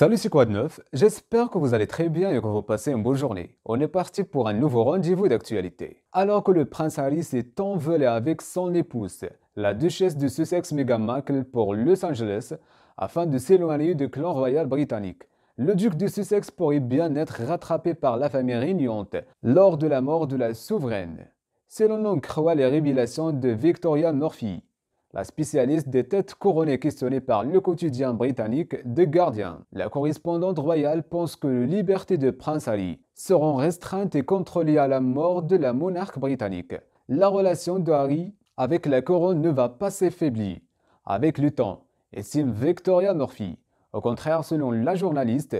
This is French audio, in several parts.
Salut, c'est quoi de J'espère que vous allez très bien et que vous passez une bonne journée. On est parti pour un nouveau rendez-vous d'actualité. Alors que le prince Harry s'est envolé avec son épouse, la duchesse de Sussex Meghan Markle pour Los Angeles, afin de s'éloigner du clan royal britannique. Le duc de Sussex pourrait bien être rattrapé par la famille régnante lors de la mort de la souveraine. Selon nous, croit les révélations de Victoria Murphy, la spécialiste des têtes couronnées questionnée par le quotidien britannique The Guardian. La correspondante royale pense que les libertés de Prince Harry seront restreintes et contrôlées à la mort de la monarque britannique. La relation de Harry avec la couronne ne va pas s'affaiblir avec le temps, estime Victoria Murphy. Au contraire, selon la journaliste,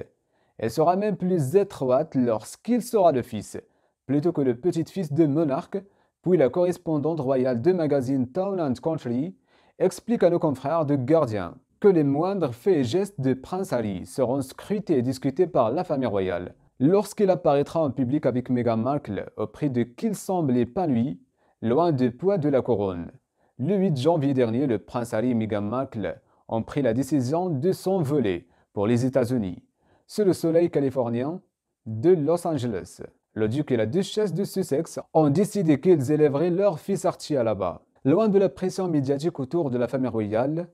elle sera même plus étroite lorsqu'il sera le fils, plutôt que le petit-fils de monarque, puis la correspondante royale de magazine Town and Country explique à nos confrères de gardiens que les moindres faits et gestes de Prince Harry seront scrutés et discutés par la famille royale. Lorsqu'il apparaîtra en public avec Meghan Markle auprès de qu'il semble épanoui, pas lui, loin du poids de la couronne. Le 8 janvier dernier, le prince Harry et Meghan Markle ont pris la décision de s'envoler pour les États-Unis, sous le soleil californien de Los Angeles. Le duc et la duchesse de Sussex ont décidé qu'ils élèveraient leur fils Archie là-bas. Loin de la pression médiatique autour de la famille royale,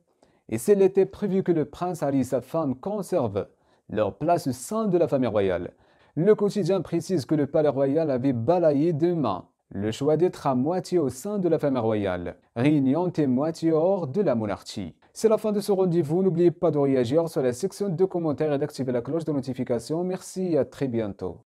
et s'il était prévu que le prince Harry et sa femme conservent leur place au sein de la famille royale, le quotidien précise que le palais royal avait balayé demain le choix d'être à moitié au sein de la famille royale, Réunion et moitié hors de la monarchie. C'est la fin de ce rendez-vous. N'oubliez pas de réagir sur la section de commentaires et d'activer la cloche de notification. Merci et à très bientôt.